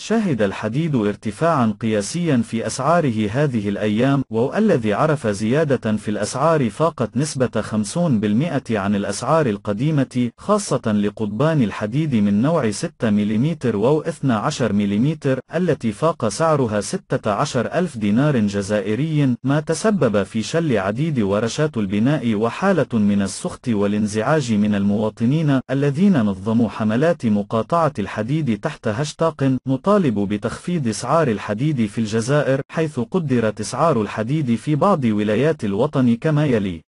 شهد الحديد ارتفاعا قياسيا في أسعاره هذه الأيام والذي عرف زيادة في الأسعار فاقت نسبة 50% عن الأسعار القديمة خاصة لقضبان الحديد من نوع 6 ملم و 12 ملم التي فاق سعرها 16 ألف دينار جزائري ما تسبب في شل عديد ورشات البناء وحالة من السخط والانزعاج من المواطنين الذين نظموا حملات مقاطعة الحديد تحت هاشتاق يطالب بتخفيض اسعار الحديد في الجزائر حيث قدرت اسعار الحديد في بعض ولايات الوطن كما يلي